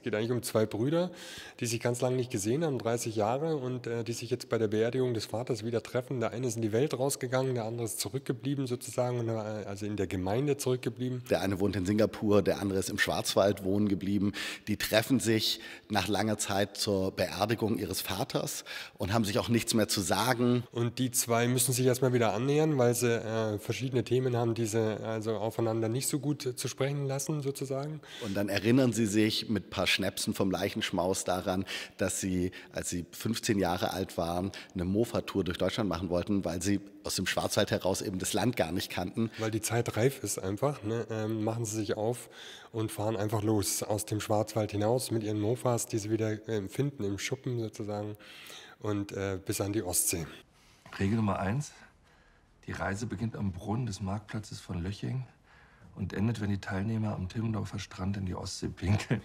Es geht eigentlich um zwei Brüder, die sich ganz lange nicht gesehen haben, 30 Jahre, und äh, die sich jetzt bei der Beerdigung des Vaters wieder treffen. Der eine ist in die Welt rausgegangen, der andere ist zurückgeblieben sozusagen, äh, also in der Gemeinde zurückgeblieben. Der eine wohnt in Singapur, der andere ist im Schwarzwald wohnen geblieben. Die treffen sich nach langer Zeit zur Beerdigung ihres Vaters und haben sich auch nichts mehr zu sagen. Und die zwei müssen sich erstmal wieder annähern, weil sie äh, verschiedene Themen haben, die sie also aufeinander nicht so gut äh, zu sprechen lassen sozusagen. Und dann erinnern sie sich mit ein paar Schnäpsen vom Leichenschmaus daran, dass sie, als sie 15 Jahre alt waren, eine Mofa-Tour durch Deutschland machen wollten, weil sie aus dem Schwarzwald heraus eben das Land gar nicht kannten. Weil die Zeit reif ist einfach, ne? ähm, machen sie sich auf und fahren einfach los aus dem Schwarzwald hinaus mit ihren Mofas, die sie wieder äh, finden im Schuppen sozusagen und äh, bis an die Ostsee. Regel Nummer eins. Die Reise beginnt am Brunnen des Marktplatzes von Löching und endet, wenn die Teilnehmer am Timmendorfer Strand in die Ostsee pinkeln.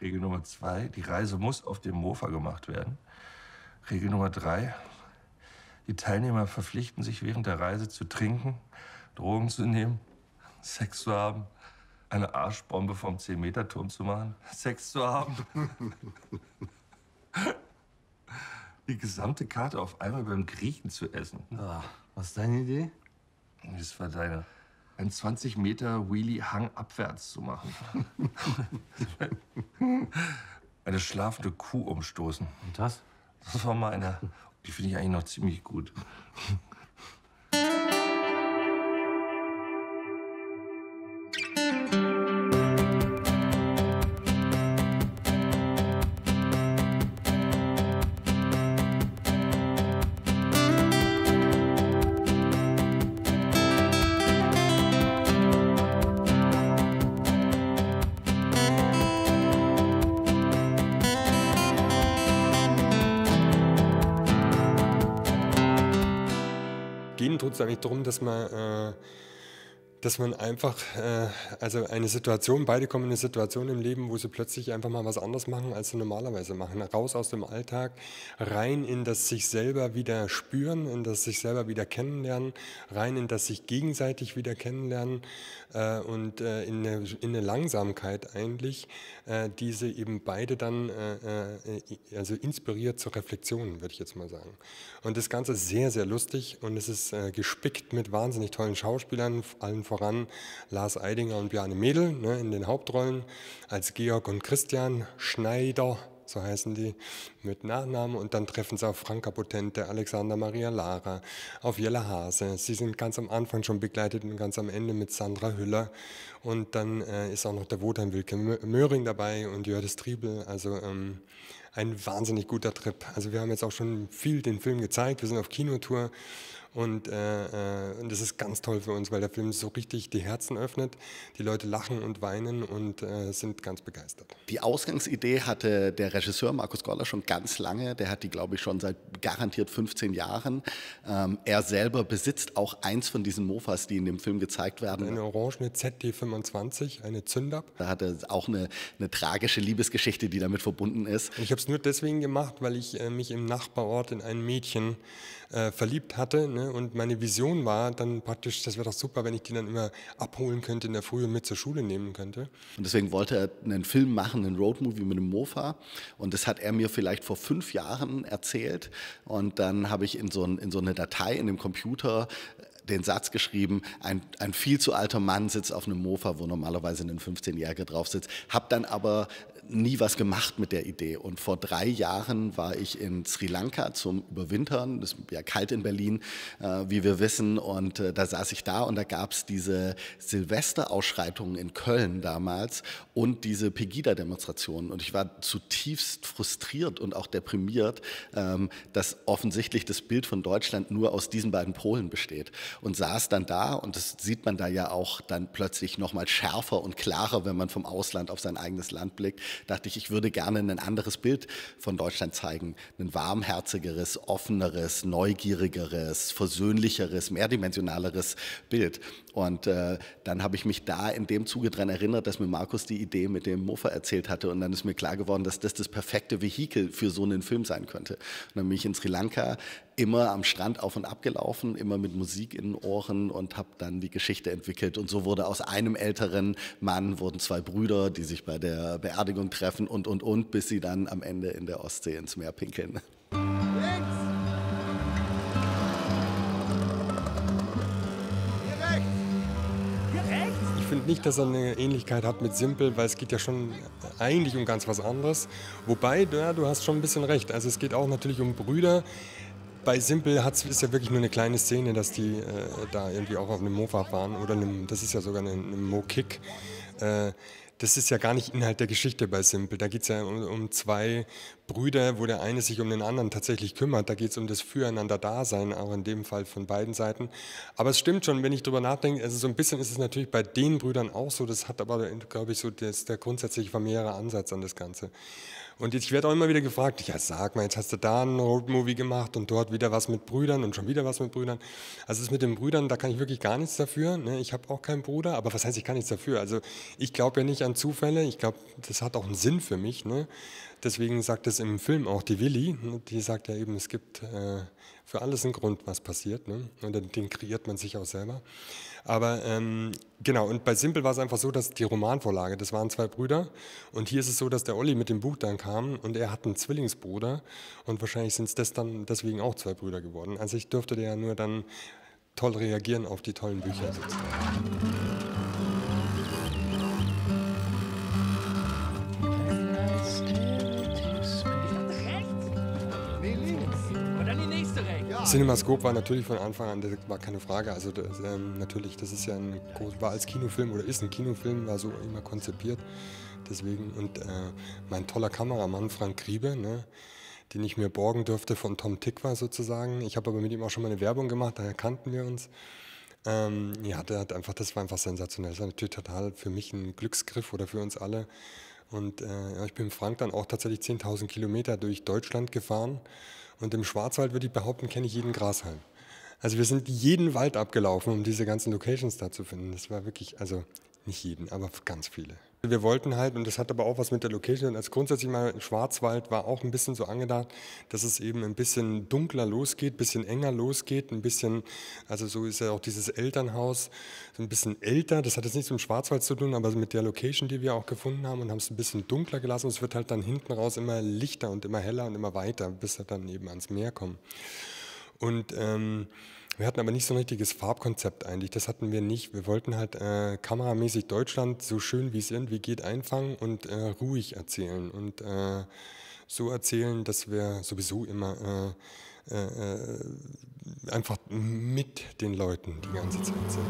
Regel Nummer zwei, die Reise muss auf dem Mofa gemacht werden. Regel Nummer drei, die Teilnehmer verpflichten sich während der Reise zu trinken, Drogen zu nehmen, Sex zu haben, eine Arschbombe vom 10-Meter-Turm zu machen, Sex zu haben. die gesamte Karte auf einmal beim Griechen zu essen. Ah, was ist deine Idee? Das war deine ein 20 Meter Wheelie Hang abwärts zu machen. eine schlafende Kuh umstoßen. Und das? Das war mal eine. Die finde ich eigentlich noch ziemlich gut. es sozusagen darum, dass man äh, dass man einfach, äh, also eine Situation, beide kommen in eine Situation im Leben, wo sie plötzlich einfach mal was anderes machen, als sie normalerweise machen. Raus aus dem Alltag, rein in das sich selber wieder spüren, in das sich selber wieder kennenlernen, rein in das sich gegenseitig wieder kennenlernen äh, und äh, in, eine, in, eine, Langsamkeit eigentlich, äh, die sie eben beide dann, äh, äh, also inspiriert zur Reflexion, würde ich jetzt mal sagen. Und das Ganze ist sehr, sehr lustig und es ist gespickt mit wahnsinnig tollen Schauspielern, allen voran Lars Eidinger und Bjarne Mädel ne, in den Hauptrollen, als Georg und Christian Schneider, so heißen die, mit Nachnamen. Und dann treffen sie auf Franka Potente, Alexander Maria Lara, auf Jella Hase. Sie sind ganz am Anfang schon begleitet und ganz am Ende mit Sandra Hüller. Und dann äh, ist auch noch der Wotan Wilke Möhring dabei und Jördes Triebel. Also ähm, ein wahnsinnig guter Trip. Also wir haben jetzt auch schon viel den Film gezeigt. Wir sind auf Kinotour und, äh, äh, und, das ist ganz toll für uns, weil der Film so richtig die Herzen öffnet. Die Leute lachen und weinen und äh, sind ganz begeistert. Die Ausgangsidee hatte der Regisseur Markus Goller schon ganz lange. Der hat die, glaube ich, schon seit garantiert 15 Jahren. Ähm, er selber besitzt auch eins von diesen Mofas, die in dem Film gezeigt werden. Eine orangene ZD25, eine Zündab. Da hat er auch eine, eine tragische Liebesgeschichte, die damit verbunden ist. Ich habe es nur deswegen gemacht, weil ich äh, mich im Nachbarort in ein Mädchen äh, verliebt hatte. Ne? Und meine Vision war dann praktisch, das wäre doch super, wenn ich die dann immer abholen könnte in der Früh und mit zur Schule nehmen könnte. Und deswegen wollte er einen Film machen, einen Roadmovie mit einem Mofa. Und das hat er mir vielleicht vor fünf Jahren erzählt. Und dann habe ich in so, ein, in so eine Datei in dem Computer äh, den Satz geschrieben, ein, ein viel zu alter Mann sitzt auf einem Mofa, wo normalerweise ein 15-Jähriger drauf sitzt, habe dann aber nie was gemacht mit der Idee. Und vor drei Jahren war ich in Sri Lanka zum Überwintern. Es ist ja kalt in Berlin, äh, wie wir wissen. Und äh, da saß ich da und da gab es diese Silvesterausschreitungen in Köln damals und diese Pegida-Demonstrationen. Und ich war zutiefst frustriert und auch deprimiert, ähm, dass offensichtlich das Bild von Deutschland nur aus diesen beiden Polen besteht. Und saß dann da und das sieht man da ja auch dann plötzlich nochmal schärfer und klarer, wenn man vom Ausland auf sein eigenes Land blickt dachte ich, ich würde gerne ein anderes Bild von Deutschland zeigen. Ein warmherzigeres, offeneres, neugierigeres, versöhnlicheres, mehrdimensionaleres Bild. Und äh, dann habe ich mich da in dem Zuge daran erinnert, dass mir Markus die Idee mit dem Mofa erzählt hatte. Und dann ist mir klar geworden, dass das das perfekte Vehikel für so einen Film sein könnte. Und dann bin ich in Sri Lanka immer am Strand auf und ab gelaufen, immer mit Musik in den Ohren und habe dann die Geschichte entwickelt. Und so wurde aus einem älteren Mann wurden zwei Brüder, die sich bei der Beerdigung treffen und, und, und, bis sie dann am Ende in der Ostsee ins Meer pinkeln. finde nicht, dass er eine Ähnlichkeit hat mit Simple, weil es geht ja schon eigentlich um ganz was anderes. Wobei, ja, du hast schon ein bisschen recht. Also es geht auch natürlich um Brüder. Bei Simple hat's, ist ja wirklich nur eine kleine Szene, dass die äh, da irgendwie auch auf einem Mofa fahren oder einem, das ist ja sogar ein, ein Mo-Kick. Äh, das ist ja gar nicht Inhalt der Geschichte bei Simple. Da geht es ja um, um, zwei Brüder, wo der eine sich um den anderen tatsächlich kümmert. Da geht es um das Füreinander-Dasein, auch in dem Fall von beiden Seiten. Aber es stimmt schon, wenn ich drüber nachdenke, also so ein bisschen ist es natürlich bei den Brüdern auch so. Das hat aber, glaube ich, so das, der grundsätzlich familiäre Ansatz an das Ganze. Und jetzt, ich werde auch immer wieder gefragt, ja sag mal, jetzt hast du da einen Roadmovie gemacht und dort wieder was mit Brüdern und schon wieder was mit Brüdern. Also das mit den Brüdern, da kann ich wirklich gar nichts dafür. Ne? Ich habe auch keinen Bruder, aber was heißt, ich kann nichts dafür? Also ich glaube ja nicht an Zufälle, ich glaube, das hat auch einen Sinn für mich. Ne? Deswegen sagt es im Film auch die Willi, ne? die sagt ja eben, es gibt... Äh, für alles einen Grund, was passiert. Ne? Und dann, den kreiert man sich auch selber. Aber ähm, genau, und bei Simple war es einfach so, dass die Romanvorlage, das waren zwei Brüder. Und hier ist es so, dass der Olli mit dem Buch dann kam und er hat einen Zwillingsbruder. Und wahrscheinlich sind es das dann deswegen auch zwei Brüder geworden. Also ich durfte ja nur dann toll reagieren auf die tollen Bücher sozusagen. CinemaScope war natürlich von Anfang an, das war keine Frage. Also das, ähm, natürlich, das ist ja ein war als Kinofilm oder ist ein Kinofilm, war so immer konzipiert. Deswegen und äh, mein toller Kameramann Frank Griebe, ne, den ich mir borgen durfte von Tom Tick sozusagen. Ich habe aber mit ihm auch schon mal eine Werbung gemacht, daher kannten wir uns. Ähm, ja, der hat einfach, das war einfach sensationell. Das war natürlich total für mich ein Glücksgriff oder für uns alle, und äh, ich bin mit Frank dann auch tatsächlich 10.000 Kilometer durch Deutschland gefahren. Und im Schwarzwald, würde ich behaupten, kenne ich jeden Grashalm. Also wir sind jeden Wald abgelaufen, um diese ganzen Locations da zu finden. Das war wirklich, also nicht jeden, aber ganz viele. Wir wollten halt, und das hat aber auch was mit der Location, als grundsätzlich mal Schwarzwald war auch ein bisschen so angedacht, dass es eben ein bisschen dunkler losgeht, ein bisschen enger losgeht, ein bisschen, also so ist ja auch dieses Elternhaus ein bisschen älter. Das hat jetzt nichts mit dem Schwarzwald zu tun, aber mit der Location, die wir auch gefunden haben und haben es ein bisschen dunkler gelassen. Und es wird halt dann hinten raus immer lichter und immer heller und immer weiter, bis wir dann eben ans Meer kommen. Und ähm, wir hatten aber nicht so ein richtiges Farbkonzept eigentlich. Das hatten wir nicht. Wir wollten halt äh, kameramäßig Deutschland so schön wie es irgendwie geht einfangen und äh, ruhig erzählen und äh, so erzählen, dass wir sowieso immer äh, äh, äh, einfach mit den Leuten die ganze Zeit sind.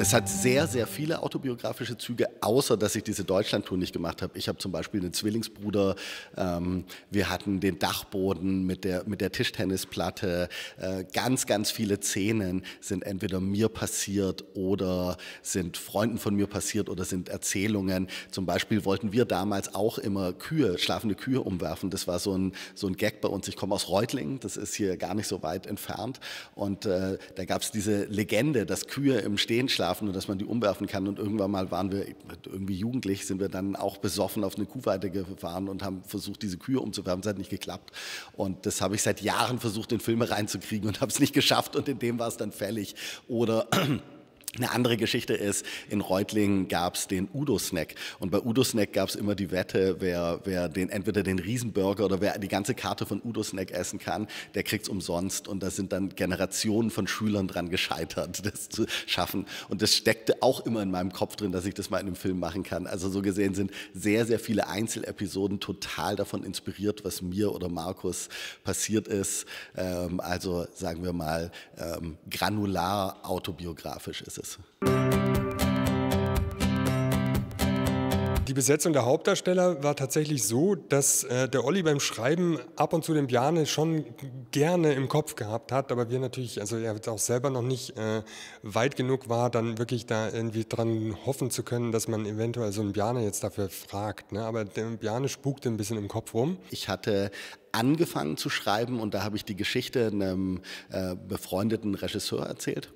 Es hat sehr, sehr viele autobiografische Züge, außer dass ich diese Deutschlandtour nicht gemacht habe. Ich habe zum Beispiel einen Zwillingsbruder, ähm, wir hatten den Dachboden mit der, mit der Tischtennisplatte. Äh, ganz, ganz viele Szenen sind entweder mir passiert oder sind Freunden von mir passiert oder sind Erzählungen. Zum Beispiel wollten wir damals auch immer Kühe, schlafende Kühe umwerfen. Das war so ein, so ein Gag bei uns. Ich komme aus Reutlingen, das ist hier gar nicht so weit entfernt. Und äh, da gab es diese Legende, dass Kühe im Stehen schlafen werfen und dass man die umwerfen kann. Und irgendwann mal waren wir irgendwie jugendlich, sind wir dann auch besoffen auf eine Kuhweide gefahren und haben versucht, diese Kühe umzuwerfen. Das hat nicht geklappt. Und das habe ich seit Jahren versucht, in Filme reinzukriegen und habe es nicht geschafft. Und in dem war es dann fällig. Oder eine andere Geschichte ist, in Reutlingen gab es den Udo-Snack. Und bei Udo-Snack gab es immer die Wette, wer, wer den, entweder den Riesenburger oder wer die ganze Karte von Udo-Snack essen kann, der kriegt es umsonst. Und da sind dann Generationen von Schülern dran gescheitert, das zu schaffen. Und das steckte auch immer in meinem Kopf drin, dass ich das mal in einem Film machen kann. Also so gesehen sind sehr, sehr viele Einzelepisoden total davon inspiriert, was mir oder Markus passiert ist. Ähm, also sagen wir mal, ähm, granular autobiografisch ist es das. Die Besetzung der Hauptdarsteller war tatsächlich so, dass äh, der Olli beim Schreiben ab und zu den Bjarne schon gerne im Kopf gehabt hat, aber wir natürlich, also er auch selber noch nicht äh, weit genug war, dann wirklich da irgendwie dran hoffen zu können, dass man eventuell so einen Bjarne jetzt dafür fragt. Ne? Aber der Bjarne spukte ein bisschen im Kopf rum. Ich hatte angefangen zu schreiben und da habe ich die Geschichte einem äh, befreundeten Regisseur erzählt.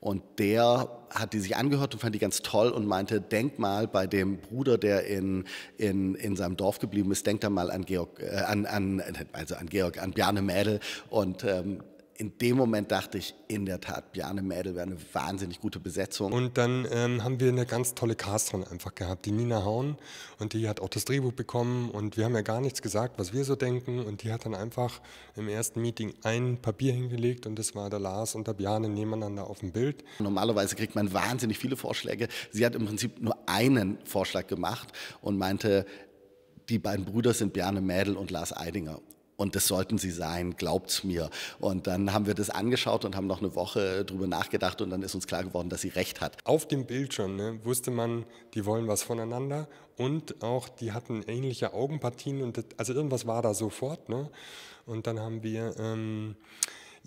Und der hat die sich angehört und fand die ganz toll und meinte, denk mal bei dem Bruder, der in, in, in seinem Dorf geblieben ist, denk da mal an Georg, äh, an, an, also an Georg, an Bjarne Mädel und ähm, in dem Moment dachte ich, in der Tat, Bjarne Mädel wäre eine wahnsinnig gute Besetzung. Und dann ähm, haben wir eine ganz tolle Castron einfach gehabt, die Nina Hauen. Und die hat auch das Drehbuch bekommen und wir haben ja gar nichts gesagt, was wir so denken. Und die hat dann einfach im ersten Meeting ein Papier hingelegt und das war der Lars und der Bjarne nebeneinander auf dem Bild. Normalerweise kriegt man wahnsinnig viele Vorschläge. Sie hat im Prinzip nur einen Vorschlag gemacht und meinte, die beiden Brüder sind Bjarne Mädel und Lars Eidinger und das sollten sie sein, glaubt's mir. Und dann haben wir das angeschaut und haben noch eine Woche drüber nachgedacht und dann ist uns klar geworden, dass sie recht hat. Auf dem Bildschirm ne, wusste man, die wollen was voneinander und auch die hatten ähnliche Augenpartien und das, also irgendwas war da sofort. Ne? Und dann haben wir ähm,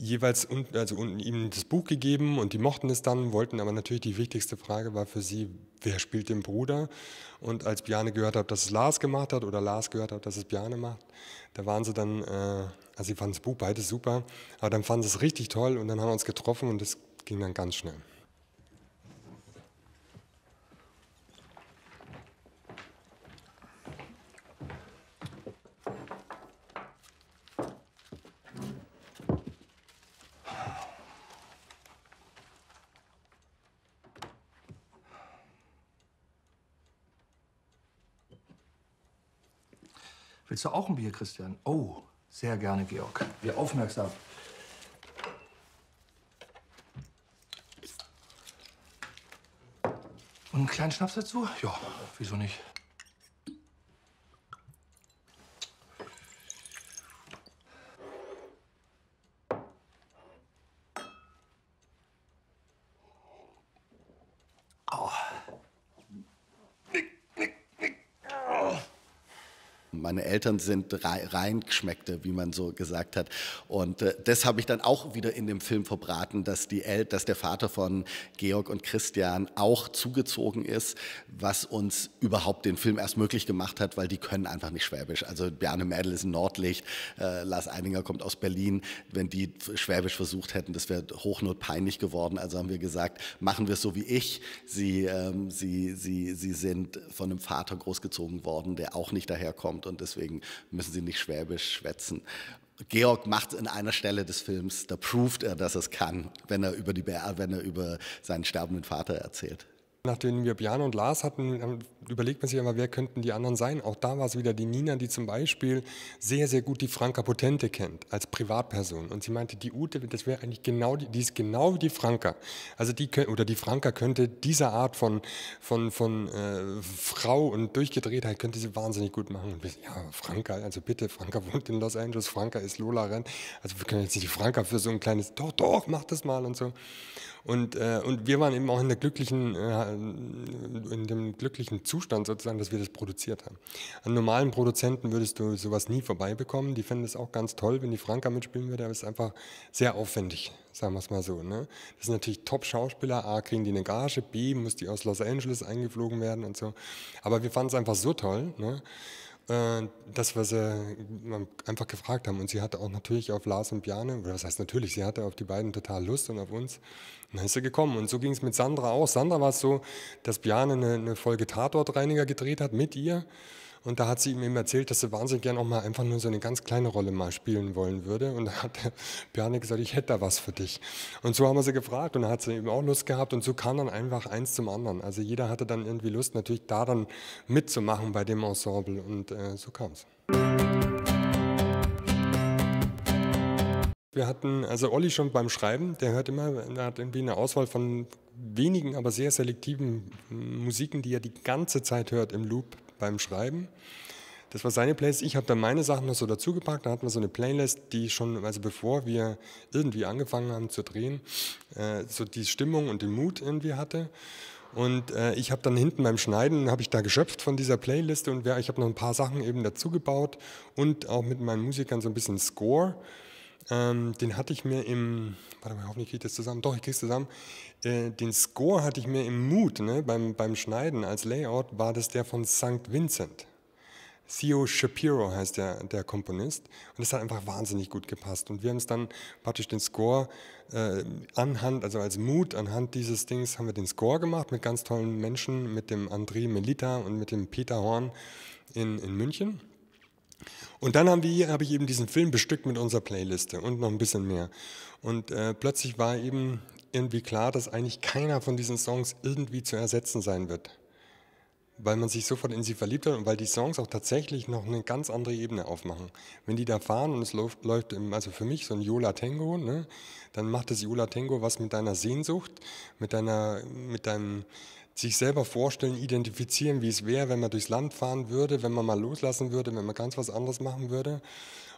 jeweils unten, also unten ihnen das Buch gegeben und die mochten es dann, wollten aber natürlich die wichtigste Frage war für sie, wer spielt den Bruder? Und als Bjane gehört hat, dass es Lars gemacht hat oder Lars gehört hat, dass es Bjane macht, da waren sie dann, äh, also sie fanden das Buch beides super, aber dann fanden sie es richtig toll und dann haben wir uns getroffen und es ging dann ganz schnell. Willst du auch ein Bier, Christian? Oh, sehr gerne, Georg. Wir aufmerksam. Und einen kleinen Schnaps dazu? Ja, wieso nicht? Eltern sind reingeschmeckte, wie man so gesagt hat. Und äh, das habe ich dann auch wieder in dem Film verbraten, dass, die El dass der Vater von Georg und Christian auch zugezogen ist, was uns überhaupt den Film erst möglich gemacht hat, weil die können einfach nicht Schwäbisch. Also Bjarne Mädel ist ein Nordlicht, äh, Lars Eininger kommt aus Berlin. Wenn die Schwäbisch versucht hätten, das wäre hochnotpeinlich geworden. Also haben wir gesagt, machen wir es so wie ich. Sie, ähm, sie, sie, sie sind von einem Vater großgezogen worden, der auch nicht daherkommt und deswegen deswegen müssen Sie nicht Schwäbisch schwätzen. Georg macht in einer Stelle des Films, da proved er, dass es kann, wenn er über die wenn er über seinen sterbenden Vater erzählt. Nachdem wir Björn und Lars hatten, überlegt man sich aber, wer könnten die anderen sein? Auch da war es wieder die Nina, die zum Beispiel sehr, sehr gut die Franka Potente kennt, als Privatperson. Und sie meinte, die Ute, das wäre eigentlich genau die, die ist genau wie die Franka. Also die, oder die Franka könnte diese Art von, von, von äh, Frau und Durchgedrehtheit könnte sie wahnsinnig gut machen. Und wir, ja, Franka, also bitte, Franka wohnt in Los Angeles, Franka ist Lola Renn. Also wir können jetzt nicht die Franka für so ein kleines, doch, doch, mach das mal und so. Und, äh, und wir waren eben auch in der glücklichen, äh, in dem glücklichen Zustand sozusagen, dass wir das produziert haben. An normalen Produzenten würdest du sowas nie vorbeibekommen. Die fänden es auch ganz toll, wenn die Franka mitspielen würde, aber es ist einfach sehr aufwendig, sagen wir es mal so. Ne? Das sind natürlich Top-Schauspieler. A, kriegen die eine Gage, B, muss die aus Los Angeles eingeflogen werden und so. Aber wir fanden es einfach so toll. Ne? Äh, das, was sie äh, einfach gefragt haben. Und sie hatte auch natürlich auf Lars und Bjane, oder das heißt natürlich, sie hatte auf die beiden total Lust und auf uns. Und dann ist sie gekommen. Und so ging es mit Sandra auch. Sandra war es so, dass Bjane eine, eine Folge Tatortreiniger gedreht hat mit ihr. Und da hat sie ihm eben erzählt, dass sie wahnsinnig gerne auch mal einfach nur so eine ganz kleine Rolle mal spielen wollen würde. Und da hat Bjarne gesagt, ich hätte da was für dich. Und so haben wir sie gefragt und da hat sie eben auch Lust gehabt. Und so kam dann einfach eins zum anderen. Also jeder hatte dann irgendwie Lust, natürlich da dann mitzumachen bei dem Ensemble. Und äh, so kam es. Wir hatten, also Olli schon beim Schreiben, der hört immer, er hat irgendwie eine Auswahl von wenigen, aber sehr selektiven Musiken, die er die ganze Zeit hört im Loop beim Schreiben. Das war seine Playlist. Ich habe dann meine Sachen noch so dazugepackt. Da hatten wir so eine Playlist, die schon, also bevor wir irgendwie angefangen haben zu drehen, äh, so die Stimmung und den Mut irgendwie hatte. Und äh, ich habe dann hinten beim Schneiden, habe ich da geschöpft von dieser Playlist und ich habe noch ein paar Sachen eben dazugebaut und auch mit meinen Musikern so ein bisschen Score ähm, den hatte ich mir im, warte mal, hoffentlich kriege ich das zusammen, doch, ich kriege es zusammen. Äh, den Score hatte ich mir im Mut, ne, beim, beim Schneiden als Layout, war das der von St. Vincent. Theo Shapiro heißt der, der Komponist. Und das hat einfach wahnsinnig gut gepasst. Und wir haben es dann praktisch den Score äh, anhand, also als Mut anhand dieses Dings, haben wir den Score gemacht mit ganz tollen Menschen, mit dem André Melita und mit dem Peter Horn in, in München. Und dann habe hab ich eben diesen Film bestückt mit unserer Playliste und noch ein bisschen mehr. Und äh, plötzlich war eben irgendwie klar, dass eigentlich keiner von diesen Songs irgendwie zu ersetzen sein wird. Weil man sich sofort in sie verliebt hat und weil die Songs auch tatsächlich noch eine ganz andere Ebene aufmachen. Wenn die da fahren und es läuft, läuft im, also für mich so ein Yola Tango, ne, dann macht das Yola Tango was mit deiner Sehnsucht, mit deiner, mit deinem, sich selber vorstellen, identifizieren, wie es wäre, wenn man durchs Land fahren würde, wenn man mal loslassen würde, wenn man ganz was anderes machen würde.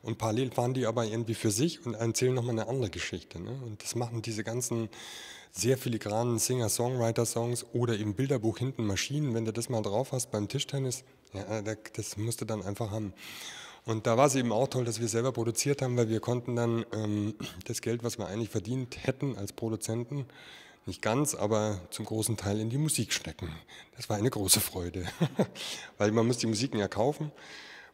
Und parallel fahren die aber irgendwie für sich und erzählen nochmal eine andere Geschichte. Ne? Und das machen diese ganzen sehr filigranen Singer-Songwriter-Songs oder eben Bilderbuch hinten Maschinen, wenn du das mal drauf hast beim Tischtennis, ja, äh, das musst du dann einfach haben. Und da war es eben auch toll, dass wir selber produziert haben, weil wir konnten dann ähm, das Geld, was wir eigentlich verdient hätten als Produzenten, nicht ganz, aber zum großen Teil in die Musik stecken. Das war eine große Freude, weil man muss die Musiken ja kaufen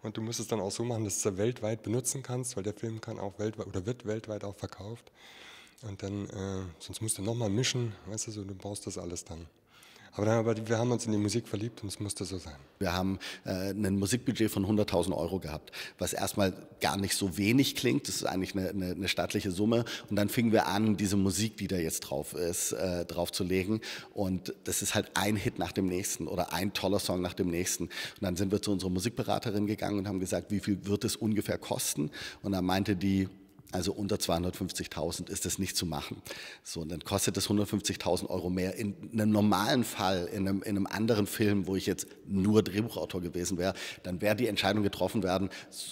und du musst es dann auch so machen, dass du es weltweit benutzen kannst, weil der Film kann auch weltweit oder wird weltweit auch verkauft. Und dann, äh, sonst musst du nochmal mischen, weißt du, so, du brauchst das alles dann. Aber, dann, wir haben uns in die Musik verliebt und es musste so sein. Wir haben äh, ein Musikbudget von 100.000 Euro gehabt, was erstmal gar nicht so wenig klingt. Das ist eigentlich eine, eine, eine staatliche Summe. Und dann fingen wir an, diese Musik, die da jetzt drauf ist, äh, legen. Und das ist halt ein Hit nach dem nächsten oder ein toller Song nach dem nächsten. Und dann sind wir zu unserer Musikberaterin gegangen und haben gesagt, wie viel wird es ungefähr kosten? Und dann meinte die, also unter 250.000 ist das nicht zu machen. So, und dann kostet das 150.000 Euro mehr. In einem normalen Fall, in einem, in einem anderen Film, wo ich jetzt nur Drehbuchautor gewesen wäre, dann wäre die Entscheidung getroffen werden,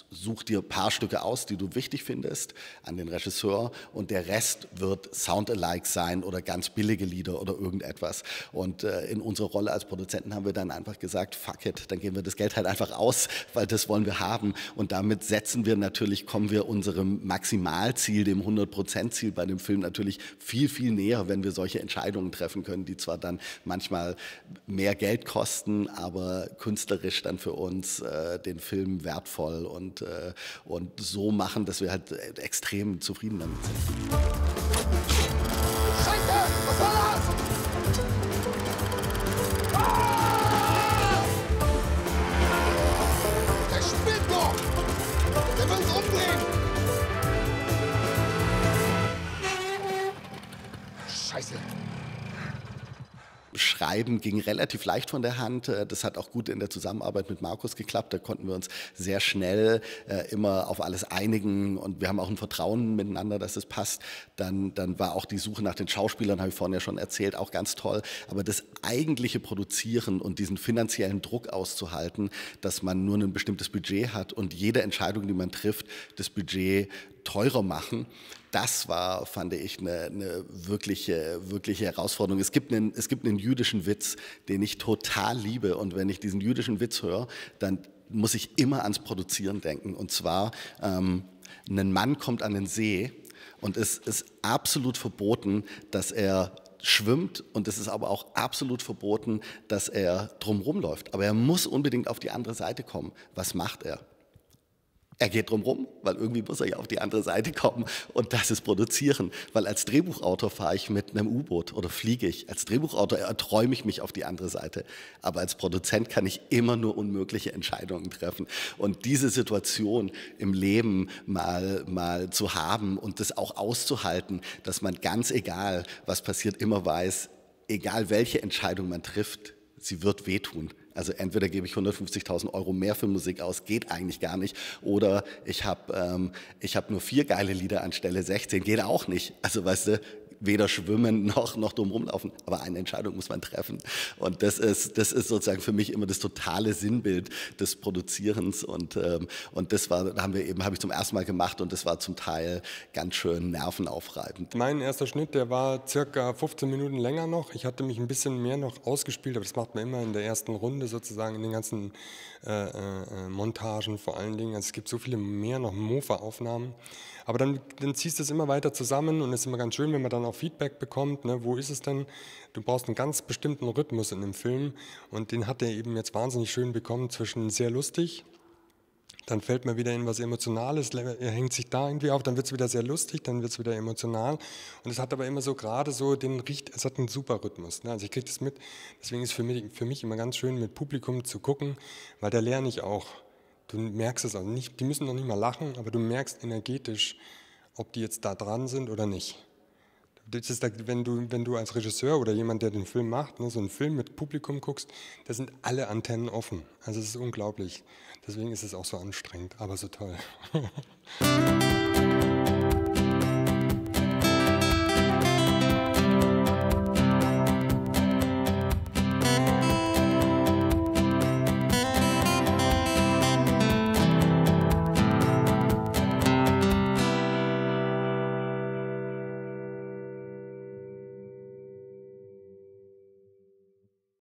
such dir ein paar Stücke aus, die du wichtig findest, an den Regisseur und der Rest wird Sound-alike sein oder ganz billige Lieder oder irgendetwas. Und äh, in unserer Rolle als Produzenten haben wir dann einfach gesagt, fuck it, dann geben wir das Geld halt einfach aus, weil das wollen wir haben. Und damit setzen wir natürlich, kommen wir unserem maximalen Maximalziel, dem 100%-Ziel bei dem Film natürlich viel, viel näher, wenn wir solche Entscheidungen treffen können, die zwar dann manchmal mehr Geld kosten, aber künstlerisch dann für uns äh, den Film wertvoll und, äh, und so machen, dass wir halt äh, extrem zufrieden damit sind. Schreiben ging relativ leicht von der Hand. Äh, das hat auch gut in der Zusammenarbeit mit Markus geklappt. Da konnten wir uns sehr schnell äh, immer auf alles einigen und wir haben auch ein Vertrauen miteinander, dass es passt. Dann, dann war auch die Suche nach den Schauspielern, habe ich vorhin ja schon erzählt, auch ganz toll. Aber das eigentliche Produzieren und diesen finanziellen Druck auszuhalten, dass man nur ein bestimmtes Budget hat und jede Entscheidung, die man trifft, das Budget teurer machen. Das war, fand ich, eine, eine wirkliche, wirkliche Herausforderung. Es gibt, einen, es gibt einen jüdischen Witz, den ich total liebe. Und wenn ich diesen jüdischen Witz höre, dann muss ich immer ans Produzieren denken. Und zwar, ähm, ein Mann kommt an den See und es ist absolut verboten, dass er schwimmt und es ist aber auch absolut verboten, dass er drumherum läuft. Aber er muss unbedingt auf die andere Seite kommen. Was macht er? Er geht drumherum, weil irgendwie muss er ja auf die andere Seite kommen und das ist produzieren. Weil als Drehbuchautor fahre ich mit einem U-Boot oder fliege ich. Als Drehbuchautor erträume ich mich auf die andere Seite. Aber als Produzent kann ich immer nur unmögliche Entscheidungen treffen. Und diese Situation im Leben mal, mal zu haben und das auch auszuhalten, dass man ganz egal, was passiert, immer weiß, egal welche Entscheidung man trifft, sie wird wehtun. Also entweder gebe ich 150.000 Euro mehr für Musik aus, geht eigentlich gar nicht, oder ich habe ähm, ich hab nur vier geile Lieder anstelle 16, geht auch nicht. Also weißt du, weder schwimmen noch, noch drum rumlaufen. Aber eine Entscheidung muss man treffen. Und das ist, das ist sozusagen für mich immer das totale Sinnbild des Produzierens. Und, ähm, und das war, haben wir eben, habe ich zum ersten Mal gemacht und das war zum Teil ganz schön nervenaufreibend. Mein erster Schnitt, der war circa 15 Minuten länger noch. Ich hatte mich ein bisschen mehr noch ausgespielt, aber das macht man immer in der ersten Runde sozusagen, in den ganzen äh, äh, äh Montagen vor allen Dingen. Also es gibt so viele mehr noch Mofa-Aufnahmen. Aber dann, dann ziehst du es immer weiter zusammen und es ist immer ganz schön, wenn man dann auch Feedback bekommt, ne, wo ist es denn? Du brauchst einen ganz bestimmten Rhythmus in dem Film und den hat er eben jetzt wahnsinnig schön bekommen zwischen sehr lustig, dann fällt man wieder in was Emotionales, er hängt sich da irgendwie auf, dann wird es wieder sehr lustig, dann wird es wieder emotional. Und es hat aber immer so gerade so den Richt, es hat einen super Rhythmus. Ne? Also ich kriege das mit, deswegen ist es für mich, für mich immer ganz schön, mit Publikum zu gucken, weil da lerne ich auch. Du merkst es auch nicht, die müssen noch nicht mal lachen, aber du merkst energetisch, ob die jetzt da dran sind oder nicht das ist, wenn, du, wenn du als Regisseur oder jemand, der den Film macht, ne, so einen Film mit Publikum guckst, da sind alle Antennen offen. Also es ist unglaublich. Deswegen ist es auch so anstrengend, aber so toll.